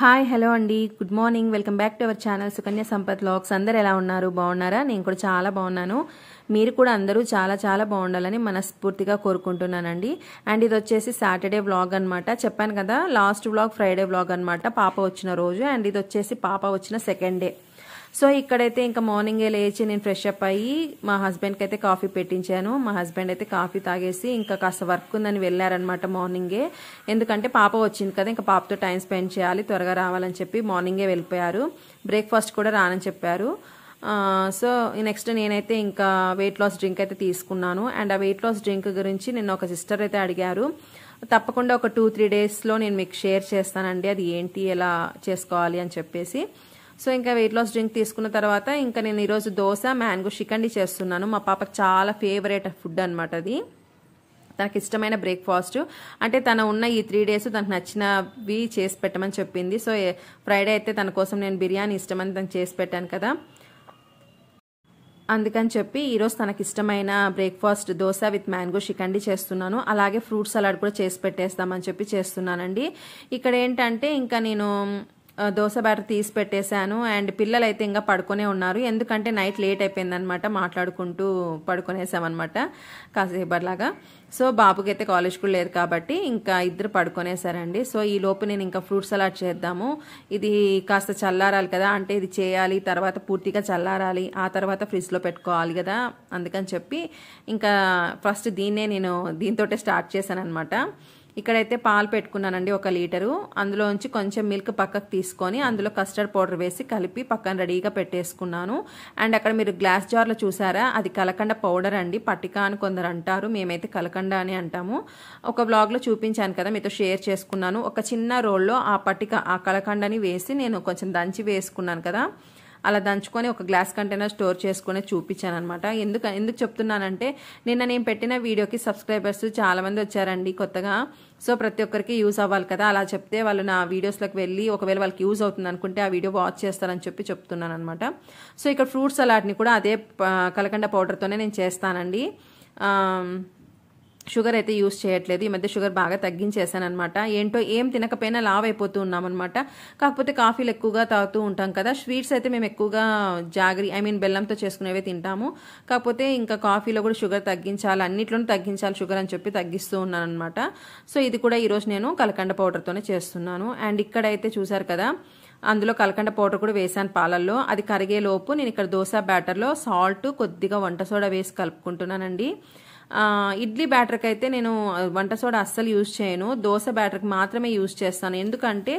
hi hello అండి good morning welcome back to our channel Sukanya Sampath లాక్స్ అందరు ఎలా ఉన్నారు బాగున్నారా నేను కూడా చాలా బాగున్నాను మీరు కూడా అందరూ చాలా చాలా బాగుండాలని మనస్ఫూర్తిగా కోరుకుంటున్నానండి అండ్ ఇది వచ్చేసి సాటర్డే వ్లాగ్ అనమాట చెప్పాను కదా లాస్ట్ వ్లాగ్ ఫ్రైడే వ్లాగ్ అనమాట పాప వచ్చిన రోజు అండ్ ఇది వచ్చేసి పాప వచ్చిన సెకండ్ డే సో ఇక్కడైతే ఇంకా మార్నింగే లేచి నేను ఫ్రెష్ అప్ అయ్యి మా హస్బెండ్కి అయితే కాఫీ పెట్టించాను మా హస్బెండ్ అయితే కాఫీ తాగేసి ఇంకా కాస్త వర్క్ ఉందని వెళ్ళారనమాట మార్నింగే ఎందుకంటే పాప వచ్చింది కదా ఇంకా పాపతో టైం స్పెండ్ చేయాలి త్వరగా రావాలని చెప్పి మార్నింగే వెళ్ళిపోయారు బ్రేక్ఫాస్ట్ కూడా రానని చెప్పారు సో నెక్స్ట్ నేనైతే ఇంకా వెయిట్ లాస్ డ్రింక్ అయితే తీసుకున్నాను అండ్ ఆ వెయిట్ లాస్ డ్రింక్ గురించి నిన్న ఒక సిస్టర్ అయితే అడిగారు తప్పకుండా ఒక టూ త్రీ డేస్లో నేను మీకు షేర్ చేస్తానండి అది ఏంటి ఎలా చేసుకోవాలి అని చెప్పేసి సో ఇంకా వెయిట్ లాస్ డ్రింక్ తీసుకున్న తర్వాత ఇంకా నేను ఈరోజు దోశ మ్యాంగో షికండి చేస్తున్నాను మా పాప చాలా ఫేవరెట్ ఫుడ్ అనమాట అది తనకి ఇష్టమైన బ్రేక్ఫాస్ట్ అంటే తన ఉన్న ఈ త్రీ డేస్ తనకు నచ్చినవి చేసి పెట్టమని చెప్పింది సో ఫ్రైడే అయితే తన కోసం నేను బిర్యానీ ఇష్టమని తను చేసి పెట్టాను కదా అందుకని చెప్పి ఈరోజు తనకి ఇష్టమైన బ్రేక్ఫాస్ట్ దోశ విత్ మ్యాంగో షికండి చేస్తున్నాను అలాగే ఫ్రూట్ సలాడ్ కూడా చేసి పెట్టేస్తామని చెప్పి చేస్తున్నానండి ఇక్కడ ఏంటంటే ఇంకా నేను దోశ బ్యాటర్ తీసి పెట్టేశాను అండ్ పిల్లలు అయితే ఇంకా పడుకునే ఉన్నారు ఎందుకంటే నైట్ లేట్ అయిపోయిందనమాట మాట్లాడుకుంటూ పడుకునేసామన్నమాట కాసేపట్లాగా సో బాబుకి అయితే కాలేజ్ కూడా లేదు కాబట్టి ఇంకా ఇద్దరు పడుకునేసారండి సో ఈ లోపు నేను ఇంకా ఫ్రూట్ సలాడ్ చేద్దాము ఇది కాస్త చల్లారాలి కదా అంటే ఇది చేయాలి తర్వాత పూర్తిగా చల్లారాలి ఆ తర్వాత లో పెట్టుకోవాలి కదా అందుకని చెప్పి ఇంకా ఫస్ట్ దీన్నే నేను దీంతో స్టార్ట్ చేశాను అనమాట ఇక్కడైతే పాలు పెట్టుకున్నానండి ఒక లీటరు అందులో నుంచి కొంచెం మిల్క్ పక్కకు తీసుకొని అందులో కస్టర్డ్ పౌడర్ వేసి కలిపి పక్కన రెడీగా పెట్టేసుకున్నాను అండ్ అక్కడ మీరు గ్లాస్ జార్లో చూసారా అది కలకండ పౌడర్ అండి పట్టిక అని కొందరు అంటారు మేమైతే కలకండ అని అంటాము ఒక బ్లాగ్లో చూపించాను కదా మీతో షేర్ చేసుకున్నాను ఒక చిన్న రోల్లో ఆ పట్టిక ఆ కలకండని వేసి నేను కొంచెం దంచి వేసుకున్నాను కదా అలా దంచుకొని ఒక గ్లాస్ కంటైనర్ స్టోర్ చేసుకుని చూపించాను అనమాట ఎందుకు ఎందుకు చెప్తున్నానంటే నిన్న నేను పెట్టిన వీడియోకి సబ్స్క్రైబర్స్ చాలామంది వచ్చారండి కొత్తగా సో ప్రతి ఒక్కరికి యూజ్ అవ్వాలి కదా అలా చెప్తే వాళ్ళు నా వీడియోస్లోకి వెళ్ళి ఒకవేళ వాళ్ళకి యూజ్ అవుతుంది అనుకుంటే ఆ వీడియో వాచ్ చేస్తారని చెప్పి చెప్తున్నాను అనమాట సో ఇక్కడ ఫ్రూట్ సలాడ్ని కూడా అదే కలకండ పౌడర్తోనే నేను చేస్తానండి షుగర్ అయితే యూస్ చేయట్లేదు ఈ మధ్య షుగర్ బాగా తగ్గించేసానమాట ఏంటో ఏం తినకపోయినా లావ్ అయిపోతూ ఉన్నామన్నమాట కాకపోతే కాఫీలు ఎక్కువగా తాగుతూ ఉంటాం కదా స్వీట్స్ అయితే మేము ఎక్కువగా జాగ్రీ ఐ మీన్ బెల్లంతో చేసుకునేవే తింటాము కాకపోతే ఇంకా కాఫీలో కూడా షుగర్ తగ్గించాలి అన్నిట్లోనూ తగ్గించాలి షుగర్ అని చెప్పి తగ్గిస్తూ ఉన్నాను అనమాట సో ఇది కూడా ఈరోజు నేను కలకండ పౌడర్తోనే చేస్తున్నాను అండ్ ఇక్కడైతే చూసారు కదా అందులో కలకండ పౌడర్ కూడా వేసాను పాలల్లో అది కరిగేలోపు నేను ఇక్కడ దోశ బ్యాటర్లో సాల్ట్ కొద్దిగా వంట సోడా వేసి కలుపుకుంటున్నానండి ఇడ్లీ బ్యాటర్కి అయితే నేను వంట సోడా అస్సలు యూజ్ చేయను దోశ బ్యాటర్కి మాత్రమే యూజ్ చేస్తాను ఎందుకంటే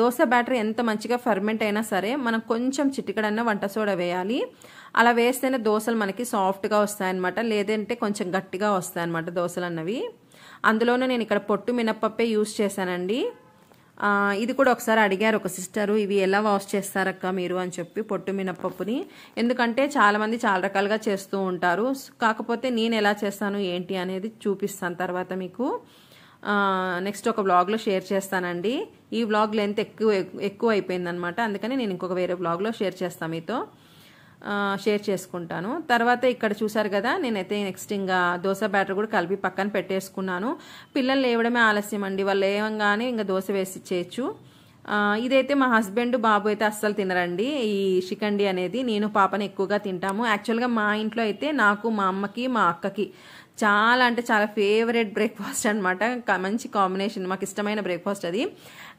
దోశ బ్యాటర్ ఎంత మంచిగా ఫర్మెంట్ అయినా సరే మనం కొంచెం చిటికడన్నా వంట సోడా వేయాలి అలా వేస్తేనే దోశలు మనకి సాఫ్ట్గా వస్తాయన్నమాట లేదంటే కొంచెం గట్టిగా వస్తాయన్నమాట దోశలు అన్నవి అందులోనే నేను ఇక్కడ పొట్టు మినప్పప్పే యూజ్ చేశానండి ఇది కూడా ఒకసారి అడిగారు ఒక సిస్టరు ఇవి ఎలా వాష్ చేస్తారక్క మీరు అని చెప్పి పొట్టు మినప్పప్పుని ఎందుకంటే చాలామంది చాలా రకాలుగా చేస్తూ ఉంటారు కాకపోతే నేను ఎలా చేస్తాను ఏంటి అనేది చూపిస్తాను తర్వాత మీకు నెక్స్ట్ ఒక బ్లాగ్లో షేర్ చేస్తానండి ఈ బ్లాగ్ లెంత్ ఎక్కువ ఎక్కువ అయిపోయిందనమాట అందుకని నేను ఇంకొక వేరే బ్లాగ్లో షేర్ చేస్తాను మీతో షేర్ చేసుకుంటాను తర్వాత ఇక్కడ చూసారు కదా నేనైతే నెక్స్ట్ ఇంకా దోశ బ్యాటర్ కూడా కలిపి పక్కన పెట్టేసుకున్నాను పిల్లలు లేవడమే ఆలస్యం అండి వాళ్ళు లేవంగానే ఇంకా దోశ వేసి చేయొచ్చు ఇదైతే మా హస్బెండ్ బాబు అయితే అస్సలు తినరండి ఈ చికండి అనేది నేను పాపని ఎక్కువగా తింటాము యాక్చువల్గా మా ఇంట్లో అయితే నాకు మా అమ్మకి మా అక్కకి చాలా అంటే చాలా ఫేవరెట్ బ్రేక్ఫాస్ట్ అనమాట మంచి కాంబినేషన్ మాకు ఇష్టమైన బ్రేక్ఫాస్ట్ అది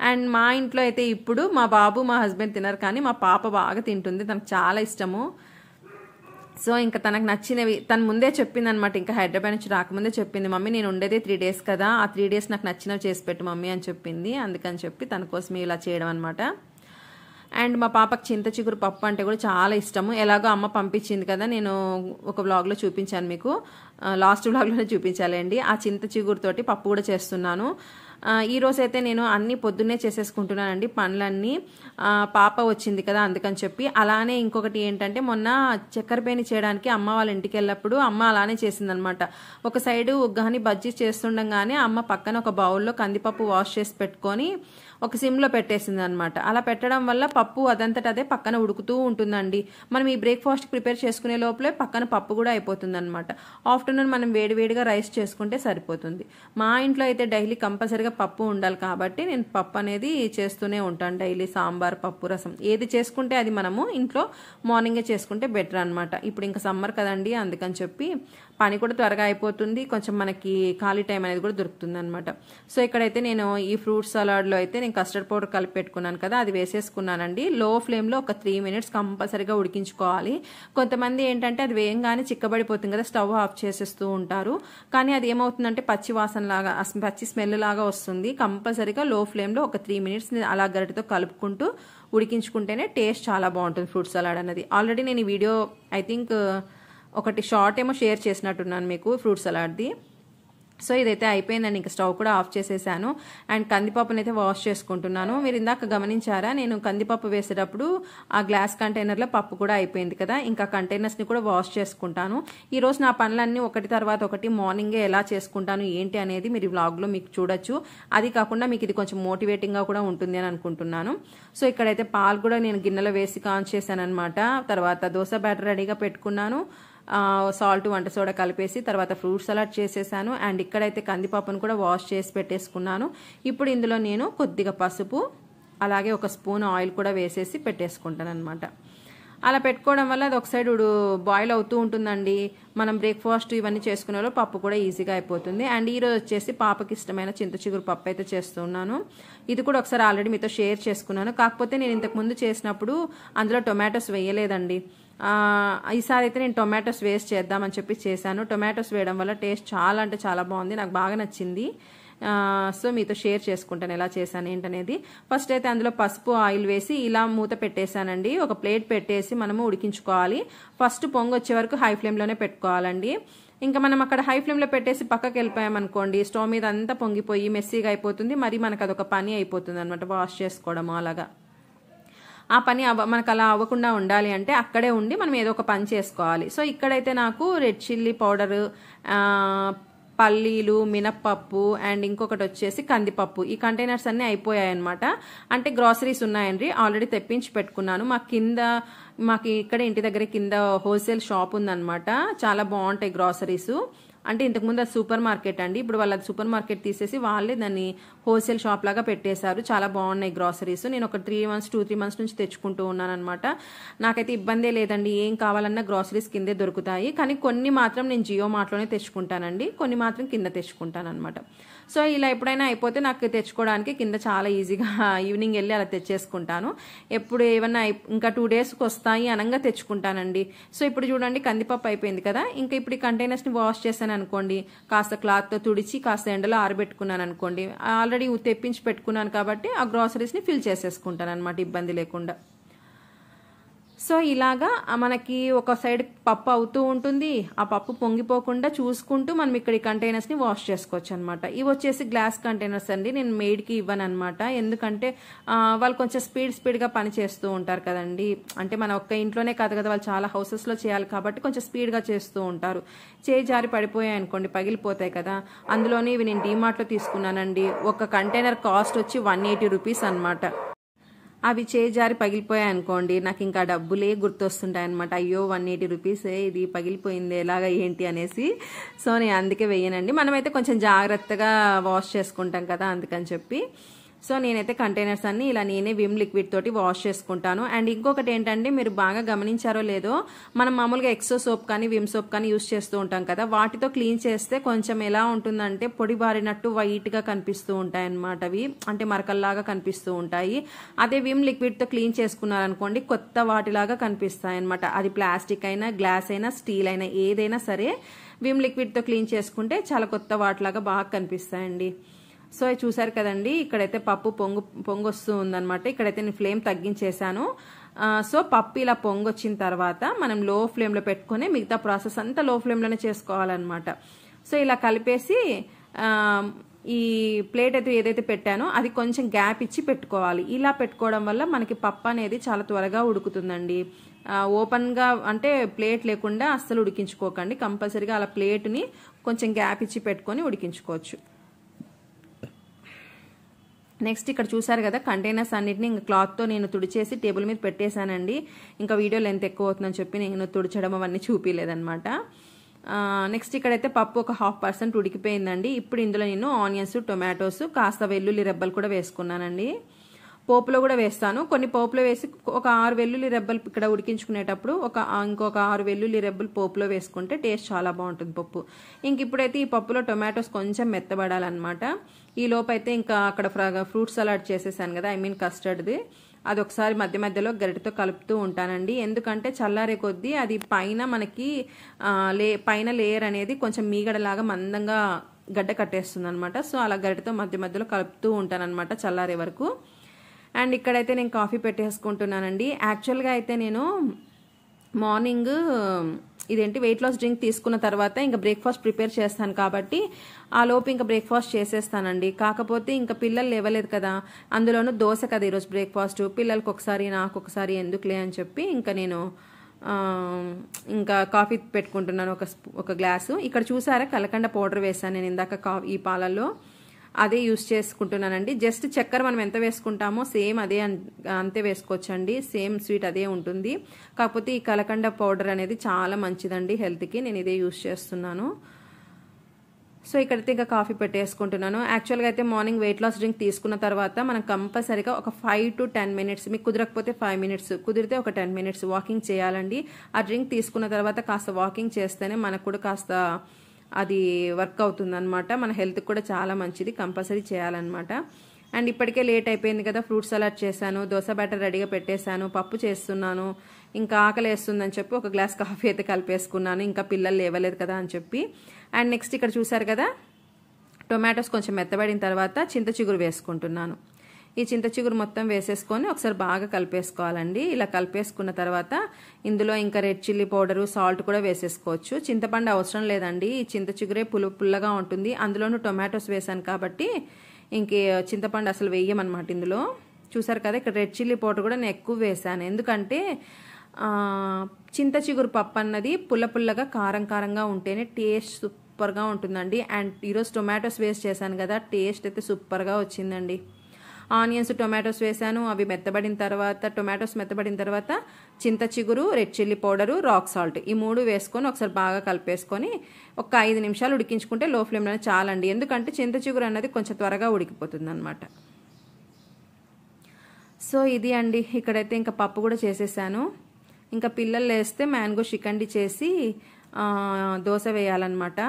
అండ్ మా ఇంట్లో అయితే ఇప్పుడు మా బాబు మా హస్బెండ్ తినరు కానీ మా పాప బాగా తింటుంది తనకు చాలా ఇష్టము సో ఇంకా తనకు నచ్చినవి తను ముందే చెప్పింది అనమాట ఇంకా హైదరాబాద్ నుంచి రాకముందే చెప్పింది మమ్మీ నేను ఉండేది త్రీ డేస్ కదా ఆ త్రీ డేస్ నాకు నచ్చినవి చేసి పెట్టు మమ్మీ అని చెప్పింది అందుకని చెప్పి తన కోసం ఇలా చేయడం అనమాట అండ్ మా పాపకు చింత చిగురు పప్పు అంటే కూడా చాలా ఇష్టము ఎలాగో అమ్మ పంపించింది కదా నేను ఒక బ్లాగ్లో చూపించాను మీకు లాస్ట్ బ్లాగ్లోనే చూపించాలండి ఆ చింత చిగురుతోటి పప్పు కూడా చేస్తున్నాను ఈరోజైతే అయితే నేను అన్ని పొద్దున్నే చేసేసుకుంటున్నానండి పనులన్నీ పాప వచ్చింది కదా అందుకని చెప్పి అలానే ఇంకొకటి ఏంటంటే మొన్న చక్కెర పేని చేయడానికి అమ్మ వాళ్ళ ఇంటికి వెళ్ళినప్పుడు అమ్మ అలానే చేసిందనమాట ఒక సైడు ఉగ్గాని బజ్జీ చేస్తుండగానే అమ్మ పక్కన ఒక బౌల్లో కందిపప్పు వాష్ చేసి పెట్టుకొని ఒక సిమ్లో పెట్టేసింది అనమాట అలా పెట్టడం వల్ల పప్పు అదంతటా అదే పక్కన ఉడుకుతూ ఉంటుందండి మనం ఈ బ్రేక్ఫాస్ట్ ప్రిపేర్ చేసుకునే లోపలే పక్కన పప్పు కూడా అయిపోతుంది అనమాట ఆఫ్టర్నూన్ మనం వేడివేడిగా రైస్ చేసుకుంటే సరిపోతుంది మా ఇంట్లో అయితే డైలీ కంపల్సరీగా పప్పు ఉండాలి కాబట్టి నేను పప్పు అనేది చేస్తూనే ఉంటాను డైలీ సాంబార్ పప్పు రసం ఏది చేసుకుంటే అది మనము ఇంట్లో మార్నింగే చేసుకుంటే బెటర్ అనమాట ఇప్పుడు ఇంకా సమ్మర్ కదండి అందుకని చెప్పి పని కూడా త్వరగా అయిపోతుంది కొంచెం మనకి ఖాళీ టైం అనేది కూడా దొరుకుతుంది అనమాట సో ఇక్కడైతే నేను ఈ ఫ్రూట్ సలాడ్లో అయితే నేను కస్టర్డ్ పౌడర్ కలిపి పెట్టుకున్నాను కదా అది వేసేసుకున్నానండి లో ఫ్లేమ్లో ఒక త్రీ మినిట్స్ కంపల్సరీగా ఉడికించుకోవాలి కొంతమంది ఏంటంటే అది వేయంగానే చిక్కబడిపోతుంది కదా స్టవ్ ఆఫ్ చేసేస్తూ ఉంటారు కానీ అది ఏమవుతుందంటే పచ్చి వాసన లాగా పచ్చి స్మెల్ లాగా వస్తుంది కంపల్సరిగా లో ఫ్లేమ్లో ఒక త్రీ మినిట్స్ అలా గరిటితో కలుపుకుంటూ ఉడికించుకుంటేనే టేస్ట్ చాలా బాగుంటుంది ఫ్రూట్ సలాడ్ అనేది ఆల్రెడీ నేను ఈ వీడియో ఐ థింక్ ఒకటి షార్ట్ ఏమో షేర్ చేసినట్టున్నాను మీకు ఫ్రూట్ సలాడ్ది సో ఇదైతే అయిపోయిందండి ఇంకా స్టవ్ కూడా ఆఫ్ చేసేసాను అండ్ కందిపప్పుని అయితే వాష్ చేసుకుంటున్నాను మీరు ఇందాక గమనించారా నేను కందిపప్పు వేసేటప్పుడు ఆ గ్లాస్ కంటైనర్లో పప్పు కూడా అయిపోయింది కదా ఇంకా కంటైనర్స్ని కూడా వాష్ చేసుకుంటాను ఈరోజు నా పనులన్నీ ఒకటి తర్వాత ఒకటి మార్నింగే ఎలా చేసుకుంటాను ఏంటి అనేది మీరు వ్లాగ్లో మీకు చూడొచ్చు అది కాకుండా మీకు ఇది కొంచెం మోటివేటింగ్గా కూడా ఉంటుంది అని అనుకుంటున్నాను సో ఇక్కడైతే పాలు కూడా నేను గిన్నెలో వేసి కాన్ చేశాను అనమాట తర్వాత దోశ బ్యాటర్ రెడీగా పెట్టుకున్నాను సాల్ట్ వంట సోడా కలిపేసి తర్వాత ఫ్రూట్ సలాడ్ చేసేసాను అండ్ ఇక్కడైతే కందిపప్పును కూడా వాష్ చేసి పెట్టేసుకున్నాను ఇప్పుడు ఇందులో నేను కొద్దిగా పసుపు అలాగే ఒక స్పూన్ ఆయిల్ కూడా వేసేసి పెట్టేసుకుంటాను అనమాట అలా పెట్టుకోవడం వల్ల అది ఒక సైడ్ బాయిల్ అవుతూ ఉంటుందండి మనం బ్రేక్ఫాస్ట్ ఇవన్నీ చేసుకునేలో పప్పు కూడా ఈజీగా అయిపోతుంది అండ్ ఈరోజు వచ్చేసి పాపకి ఇష్టమైన చింత చిగురు పప్పు అయితే చేస్తున్నాను ఇది కూడా ఒకసారి ఆల్రెడీ మీతో షేర్ చేసుకున్నాను కాకపోతే నేను ఇంతకుముందు చేసినప్పుడు అందులో టొమాటోస్ వేయలేదండి ఈసారి అయితే నేను టొమాటోస్ వేస్ట్ చేద్దామని చెప్పి చేశాను టొమాటోస్ వేయడం వల్ల టేస్ట్ చాలా అంటే చాలా బాగుంది నాకు బాగా నచ్చింది సో మీతో షేర్ చేసుకుంటాను ఎలా చేశాను ఏంటనేది ఫస్ట్ అయితే అందులో పసుపు ఆయిల్ వేసి ఇలా మూత పెట్టేశానండి ఒక ప్లేట్ పెట్టేసి మనము ఉడికించుకోవాలి ఫస్ట్ పొంగు వచ్చే వరకు హై ఫ్లేమ్లోనే పెట్టుకోవాలండి ఇంకా మనం అక్కడ హై ఫ్లేమ్లో పెట్టేసి పక్కకి వెళ్ళిపోయామనుకోండి స్టవ్ మీద అంతా పొంగిపోయి మెస్సీగా అయిపోతుంది మరి మనకు అదొక పని అయిపోతుంది అనమాట వాష్ చేసుకోవడం అలాగా ఆ పని అవ మనకు అలా అవ్వకుండా ఉండాలి అంటే అక్కడే ఉండి మనం ఏదో ఒక పని చేసుకోవాలి సో ఇక్కడైతే నాకు రెడ్ చిల్లీ పౌడరు పల్లీలు మినప్పప్పు అండ్ ఇంకొకటి వచ్చేసి కందిపప్పు ఈ కంటైనర్స్ అన్నీ అయిపోయాయి అనమాట అంటే గ్రాసరీస్ ఉన్నాయండి ఆల్రెడీ తెప్పించి పెట్టుకున్నాను మా కింద మాకు ఇక్కడ ఇంటి దగ్గర కింద హోల్సేల్ షాప్ ఉందనమాట చాలా బాగుంటాయి గ్రాసరీసు అంటే ఇంతకుముందు అది సూపర్ మార్కెట్ అండి ఇప్పుడు వాళ్ళు అది సూపర్ మార్కెట్ తీసేసి వాళ్ళే దాన్ని హోల్సేల్ షాప్ లాగా పెట్టేశారు చాలా బాగున్నాయి గ్రాసరీస్ నేను ఒక three months two three months నుంచి తెచ్చుకుంటూ ఉన్నానమాట నాకైతే ఇబ్బందే లేదండి ఏం కావాలన్నా గ్రాసరీస్ కిందే దొరుకుతాయి కానీ కొన్ని మాత్రం నేను జియో మార్ట్లోనే తెచ్చుకుంటానండి కొన్ని మాత్రం కింద తెచ్చుకుంటాను అనమాట సో ఇలా ఎప్పుడైనా అయిపోతే నాకు తెచ్చుకోవడానికి కింద చాలా ఈజీగా ఈవినింగ్ వెళ్ళి అలా తెచ్చేసుకుంటాను ఎప్పుడు ఏమన్నా ఇంకా టూ డేస్కి వస్తాయి అనంగా తెచ్చుకుంటానండి సో ఇప్పుడు చూడండి కందిపప్పు అయిపోయింది కదా ఇంకా ఇప్పుడు ఈ కంటైనర్స్ని వాష్ చేశాను అనుకోండి కాస్త క్లాత్తో తుడిచి కాస్త ఎండలో ఆరబెట్టుకున్నాను అనుకోండి ఆల్రెడీ తెప్పించి పెట్టుకున్నాను కాబట్టి ఆ గ్రాసరీస్ని ఫిల్ చేసేసుకుంటాను అనమాట ఇబ్బంది లేకుండా సో ఇలాగా మనకి ఒక సైడ్ పప్పు అవుతూ ఉంటుంది ఆ పప్పు పొంగిపోకుండా చూసుకుంటూ మనం ఇక్కడ ఈ కంటైనర్స్ని వాష్ చేసుకోవచ్చు అనమాట ఇవి వచ్చేసి గ్లాస్ కంటైనర్స్ అండి నేను మేడ్కి ఇవ్వను అనమాట ఎందుకంటే వాళ్ళు కొంచెం స్పీడ్ స్పీడ్గా పని చేస్తూ ఉంటారు కదండి అంటే మన ఒక్క ఇంట్లోనే కాదు కదా వాళ్ళు చాలా హౌసెస్లో చేయాలి కాబట్టి కొంచెం స్పీడ్గా చేస్తూ ఉంటారు చేయి జారి పడిపోయాయి అనుకోండి పగిలిపోతాయి కదా అందులోనే ఇవి నేను డీమార్ట్లో తీసుకున్నానండి ఒక కంటైనర్ కాస్ట్ వచ్చి వన్ ఎయిటీ రూపీస్ అనమాట అవి చేజారి పగిలిపోయాయి అనుకోండి నాకు ఇంకా డబ్బులే గుర్తొస్తుంటాయి అనమాట అయ్యో వన్ ఎయిటీ రూపీసే ఇది పగిలిపోయింది ఎలాగా ఏంటి అనేసి సో నేను అందుకే వెయ్యనండి మనమైతే కొంచెం జాగ్రత్తగా వాష్ చేసుకుంటాం కదా అందుకని చెప్పి సో నేనైతే కంటైనర్స్ అన్ని ఇలా నేనే విమ్ లిక్విడ్ తోటి వాష్ చేసుకుంటాను అండ్ ఇంకొకటి ఏంటంటే మీరు బాగా గమనించారో లేదో మనం మామూలుగా ఎక్సో సోప్ కానీ విమ్ సోప్ కానీ యూస్ చేస్తూ ఉంటాం కదా వాటితో క్లీన్ చేస్తే కొంచెం ఎలా ఉంటుందంటే పొడి బారినట్టు వైట్గా కనిపిస్తూ ఉంటాయి అన్నమాట అవి అంటే మరకల్లాగా కనిపిస్తూ ఉంటాయి అదే విమ్ లిక్విడ్తో క్లీన్ చేసుకున్నారనుకోండి కొత్త వాటిలాగా కనిపిస్తాయి అనమాట అది ప్లాస్టిక్ అయినా గ్లాస్ అయినా స్టీల్ అయినా ఏదైనా సరే విమ్ లిక్విడ్తో క్లీన్ చేసుకుంటే చాలా కొత్త వాటిలాగా బాగా కనిపిస్తాయండి సో చూసారు కదండి ఇక్కడైతే పప్పు పొంగు పొంగు వస్తూ ఉందనమాట ఇక్కడైతే నేను ఫ్లేమ్ తగ్గించేశాను సో పప్పు ఇలా పొంగొచ్చిన తర్వాత మనం లో ఫ్లేమ్లో పెట్టుకొని మిగతా ప్రాసెస్ అంతా లో ఫ్లేమ్లోనే చేసుకోవాలన్నమాట సో ఇలా కలిపేసి ఈ ప్లేట్ అయితే ఏదైతే పెట్టానో అది కొంచెం గ్యాప్ ఇచ్చి పెట్టుకోవాలి ఇలా పెట్టుకోవడం వల్ల మనకి పప్పు అనేది చాలా త్వరగా ఉడుకుతుందండి ఓపెన్గా అంటే ప్లేట్ లేకుండా అస్సలు ఉడికించుకోకండి కంపల్సరీగా అలా ప్లేట్ని కొంచెం గ్యాప్ ఇచ్చి పెట్టుకొని ఉడికించుకోవచ్చు నెక్స్ట్ ఇక్కడ చూసారు కదా కంటైనర్స్ అన్నిటిని ఇంకా క్లాత్తో నేను తుడిచేసి టేబుల్ మీద పెట్టేశానండి ఇంకా వీడియో లెంత్ ఎక్కువ అవుతుందని చెప్పి నేను తుడిచడం అవన్నీ చూపించలేదనమాట నెక్స్ట్ ఇక్కడైతే పప్పు ఒక హాఫ్ పర్సెంట్ ఉడికిపోయిందండి ఇప్పుడు ఇందులో నేను ఆనియన్స్ టొమాటోస్ కాస్త వెల్లుల్లి రెబ్బలు కూడా వేసుకున్నానండి పోపులో కూడా వేస్తాను కొన్ని పోపులో వేసి ఒక ఆరు వెల్లుల్లి రెబ్బలు ఇక్కడ ఉడికించుకునేటప్పుడు ఒక ఇంకొక ఆరు వెల్లుల్లి రెబ్బలు పోపులో వేసుకుంటే టేస్ట్ చాలా బాగుంటుంది పప్పు ఇంక ఇప్పుడైతే ఈ పప్పులో టొమాటోస్ కొంచెం మెత్తబడాలన్నమాట ఈ లోపైతే ఇంకా అక్కడ ఫ్రూట్ సలాడ్ చేసేసాను కదా ఐ మీన్ కస్టర్డ్ది అది ఒకసారి మధ్య మధ్యలో గరిటతో కలుపుతూ ఉంటానండి ఎందుకంటే చల్లారే కొద్దీ అది పైన మనకి లే పైన లేయర్ అనేది కొంచెం మీగడలాగా మందంగా గడ్డ కట్టేస్తుంది అనమాట సో అలా గరిటతో మధ్య మధ్యలో కలుపుతూ ఉంటానన్నమాట చల్లారే వరకు అండ్ ఇక్కడైతే నేను కాఫీ పెట్టేసుకుంటున్నానండి యాక్చువల్గా అయితే నేను మార్నింగ్ ఇదేంటి వెయిట్ లాస్ డ్రింక్ తీసుకున్న తర్వాత ఇంకా బ్రేక్ఫాస్ట్ ప్రిపేర్ చేస్తాను కాబట్టి ఆ లోపు ఇంకా బ్రేక్ఫాస్ట్ చేసేస్తానండి కాకపోతే ఇంకా పిల్లలు లేవలేదు కదా అందులోనూ దోశ కదా ఈరోజు బ్రేక్ఫాస్ట్ పిల్లలకు ఒకసారి నాకు ఒకసారి ఎందుకులే అని చెప్పి ఇంకా నేను ఇంకా కాఫీ పెట్టుకుంటున్నాను ఒక ఒక గ్లాసు ఇక్కడ చూసారా కలకండ పౌడర్ వేసాను నేను ఇందాక ఈ పాలల్లో అదే యూస్ చేసుకుంటున్నానండి జస్ట్ చక్కెర మనం ఎంత వేసుకుంటామో సేమ్ అదే అంతే వేసుకోవచ్చండి సేమ్ స్వీట్ అదే ఉంటుంది కాకపోతే ఈ కలకండ పౌడర్ అనేది చాలా మంచిదండి హెల్త్కి నేను ఇదే యూస్ చేస్తున్నాను సో ఇక్కడైతే ఇంకా కాఫీ పెట్టేసుకుంటున్నాను యాక్చువల్గా అయితే మార్నింగ్ వెయిట్ లాస్ డ్రింక్ తీసుకున్న తర్వాత మనం కంపల్సరీగా ఒక ఫైవ్ టు టెన్ మినిట్స్ మీకు కుదరకపోతే ఫైవ్ మినిట్స్ కుదిరితే ఒక టెన్ మినిట్స్ వాకింగ్ చేయాలండి ఆ డ్రింక్ తీసుకున్న తర్వాత కాస్త వాకింగ్ చేస్తేనే మనకు కూడా కాస్త అది వర్క్ అవుతుందనమాట మన హెల్త్కి కూడా చాలా మంచిది కంపల్సరీ చేయాలన్నమాట అండ్ ఇప్పటికే లేట్ అయిపోయింది కదా ఫ్రూట్ సలాడ్ చేశాను దోశ బ్యాటర్ రెడీగా పెట్టేశాను పప్పు చేస్తున్నాను ఇంకా ఆకలి వేస్తుందని చెప్పి ఒక గ్లాస్ కాఫీ అయితే కలిపేసుకున్నాను ఇంకా పిల్లలు లేవలేదు కదా అని చెప్పి అండ్ నెక్స్ట్ ఇక్కడ చూసారు కదా టొమాటోస్ కొంచెం మెత్తబడిన తర్వాత చింత చిగురు వేసుకుంటున్నాను ఈ చింత చిగురు మొత్తం వేసేసుకొని ఒకసారి బాగా కలిపేసుకోవాలండి ఇలా కలిపేసుకున్న తర్వాత ఇందులో ఇంకా రెడ్ చిల్లీ పౌడరు సాల్ట్ కూడా వేసేసుకోవచ్చు చింతపండు అవసరం లేదండి ఈ చింత చిగురే పులు పుల్లగా ఉంటుంది అందులోనూ టొమాటోస్ వేసాను కాబట్టి ఇంక చింతపండు అసలు వేయమన్నమాట ఇందులో చూసారు కదా ఇక్కడ రెడ్ చిల్లీ పౌడర్ కూడా నేను ఎక్కువ వేసాను ఎందుకంటే చింత చిగురు పప్పు అన్నది పుల్ల పుల్లగా కారం కారంగా ఉంటేనే టేస్ట్ సూపర్గా ఉంటుందండి అండ్ ఈరోజు టొమాటోస్ వేస్ట్ చేశాను కదా టేస్ట్ అయితే సూపర్గా వచ్చిందండి ఆనియన్స్ టొమాటోస్ వేసాను అవి మెత్తబడిన తర్వాత టొమాటోస్ మెత్తబడిన తర్వాత చింత చిగురు red chilli powder rock salt ఈ మూడు వేసుకొని ఒకసారి బాగా కలిపేసుకొని ఒక ఐదు నిమిషాలు ఉడికించుకుంటే లో ఫ్లేమ్లో చాలండి ఎందుకంటే చింత చిగురు అన్నది కొంచెం త్వరగా ఉడికిపోతుంది అనమాట సో ఇది అండి ఇక్కడైతే ఇంకా పప్పు కూడా చేసేసాను ఇంకా పిల్లలు వేస్తే మ్యాంగో షికండి చేసి దోశ వేయాలన్నమాట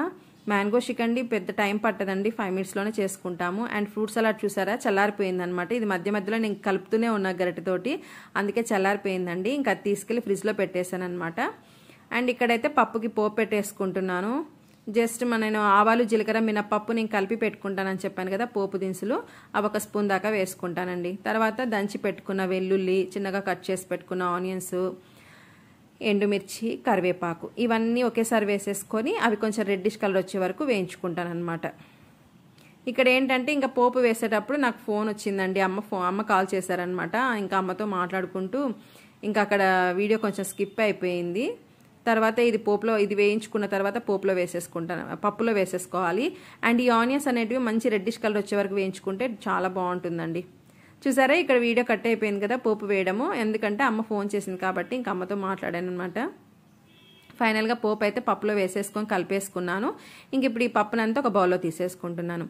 మ్యాంగో అండి పెద్ద టైం పట్టదండి ఫైవ్ మినిట్స్లోనే చేసుకుంటాము అండ్ ఫ్రూట్ సలాడ్ చూసారా చల్లారిపోయిందనమాట ఇది మధ్య మధ్యలో నేను కలుపుతూనే ఉన్నా గరిటతోటి అందుకే చల్లారిపోయిందండి ఇంకా తీసుకెళ్ళి ఫ్రిడ్జ్లో పెట్టేశాను అనమాట అండ్ ఇక్కడైతే పప్పుకి పోపు పెట్టేసుకుంటున్నాను జస్ట్ మన నేను ఆవాలు జీలకర్ర మినప్పప్పు నేను కలిపి పెట్టుకుంటానని చెప్పాను కదా పోపు దినుసులు అవి ఒక స్పూన్ దాకా వేసుకుంటానండి తర్వాత దంచి పెట్టుకున్న వెల్లుల్లి చిన్నగా కట్ చేసి పెట్టుకున్న ఆనియన్స్ ఎండుమిర్చి కరివేపాకు ఇవన్నీ ఒకేసారి వేసేసుకొని అవి కొంచెం రెడ్డిష్ కలర్ వచ్చే వరకు వేయించుకుంటాను అనమాట ఇక్కడ ఏంటంటే ఇంకా పోపు వేసేటప్పుడు నాకు ఫోన్ వచ్చిందండి అమ్మ ఫో అమ్మ కాల్ చేశారనమాట ఇంకా అమ్మతో మాట్లాడుకుంటూ ఇంకా అక్కడ వీడియో కొంచెం స్కిప్ అయిపోయింది తర్వాత ఇది పోపులో ఇది వేయించుకున్న తర్వాత పోపులో వేసేసుకుంటాను పప్పులో వేసేసుకోవాలి అండ్ ఈ ఆనియన్స్ అనేటివి మంచి రెడ్డిష్ కలర్ వచ్చే వరకు వేయించుకుంటే చాలా బాగుంటుందండి చూసారా ఇక్కడ వీడియో కట్ అయిపోయింది కదా పోపు వేయడము ఎందుకంటే అమ్మ ఫోన్ చేసింది కాబట్టి ఇంక అమ్మతో మాట్లాడాను అనమాట ఫైనల్గా పోపు అయితే పప్పులో వేసేసుకొని కలిపేసుకున్నాను ఇంక ఇప్పుడు ఈ పప్పునంతా ఒక బౌల్లో తీసేసుకుంటున్నాను